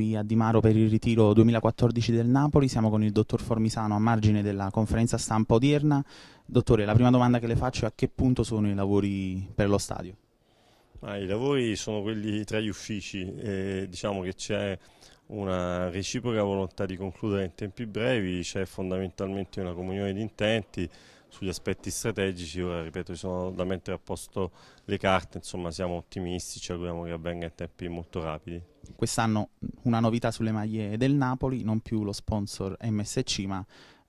qui a Di Maro per il ritiro 2014 del Napoli. Siamo con il dottor Formisano a margine della conferenza stampa odierna. Dottore, la prima domanda che le faccio è a che punto sono i lavori per lo stadio? Ah, I lavori sono quelli tra gli uffici, eh, diciamo che c'è una reciproca volontà di concludere in tempi brevi, c'è fondamentalmente una comunione di intenti, sugli aspetti strategici, ora ripeto ci sono da mettere a posto le carte, insomma siamo ottimisti, ci auguriamo che avvenga in tempi molto rapidi. Quest'anno una novità sulle maglie del Napoli, non più lo sponsor MSC ma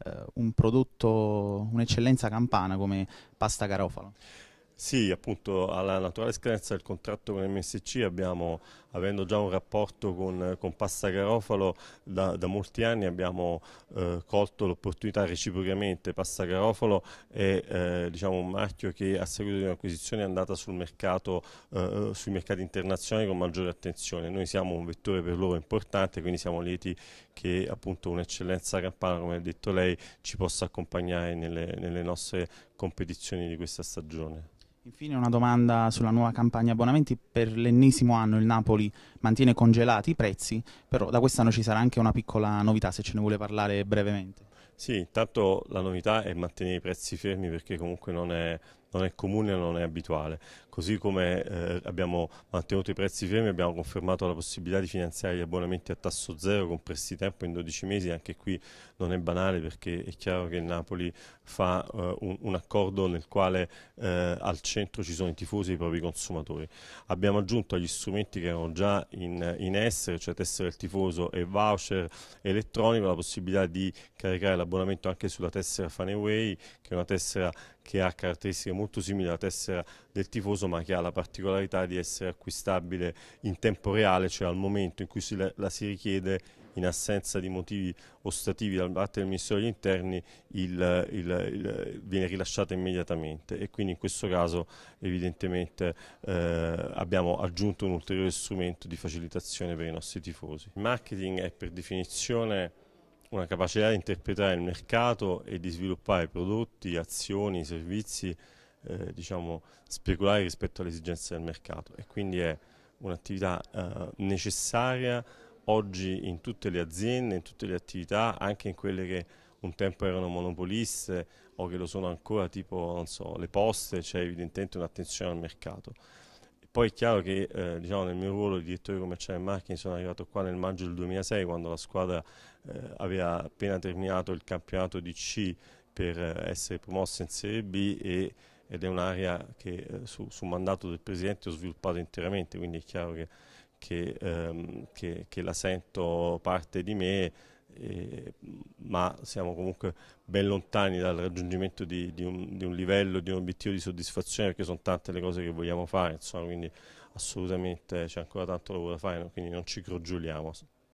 eh, un prodotto, un'eccellenza campana come pasta carofalo. Sì, appunto alla naturale scadenza del contratto con MSC abbiamo, avendo già un rapporto con, con Passagarofalo da, da, molti anni abbiamo eh, colto l'opportunità reciprocamente. Passa Passagarofalo è eh, diciamo un marchio che a seguito di un'acquisizione è andata sul mercato, eh, sui mercati internazionali con maggiore attenzione. Noi siamo un vettore per loro importante, quindi siamo lieti che appunto un'eccellenza campana, come ha detto lei, ci possa accompagnare nelle, nelle nostre competizioni di questa stagione. Infine una domanda sulla nuova campagna abbonamenti. Per l'ennesimo anno il Napoli mantiene congelati i prezzi, però da quest'anno ci sarà anche una piccola novità se ce ne vuole parlare brevemente. Sì, intanto la novità è mantenere i prezzi fermi perché comunque non è non è comune e non è abituale. Così come eh, abbiamo mantenuto i prezzi fermi, abbiamo confermato la possibilità di finanziare gli abbonamenti a tasso zero con prestiti tempo in 12 mesi, anche qui non è banale perché è chiaro che Napoli fa eh, un, un, accordo nel quale eh, al centro ci sono i tifosi e i propri consumatori. Abbiamo aggiunto agli strumenti che erano già in, in essere, cioè tessera del tifoso e voucher elettronico, la possibilità di caricare l'abbonamento anche sulla tessera Faneway, che è una tessera che ha caratteristiche molto molto simile alla tessera del tifoso ma che ha la particolarità di essere acquistabile in tempo reale, cioè al momento in cui si la, la si richiede in assenza di motivi ostativi da parte del Ministero degli Interni il, il, il, viene rilasciata immediatamente e quindi in questo caso evidentemente eh, abbiamo aggiunto un ulteriore strumento di facilitazione per i nostri tifosi. Il marketing è per definizione una capacità di interpretare il mercato e di sviluppare prodotti, azioni, servizi eh, diciamo, speculare rispetto alle esigenze del mercato e quindi è un'attività eh, necessaria oggi in tutte le aziende, in tutte le attività, anche in quelle che un tempo erano monopoliste o che lo sono ancora, tipo so, le poste, c'è cioè evidentemente un'attenzione al mercato. Poi è chiaro che eh, diciamo, nel mio ruolo di direttore commerciale e marketing sono arrivato qua nel maggio del 2006 quando la squadra eh, aveva appena terminato il campionato di C per eh, essere promossa in Serie B e ed è un'area che eh, su, su, mandato del Presidente ho sviluppato interamente, quindi è chiaro che, che, ehm, che, che la sento parte di me, eh, ma siamo comunque ben lontani dal raggiungimento di, di, un, di, un, livello, di un obiettivo di soddisfazione, perché sono tante le cose che vogliamo fare, insomma, quindi assolutamente c'è ancora tanto lavoro da fare, quindi non ci crogiuliamo.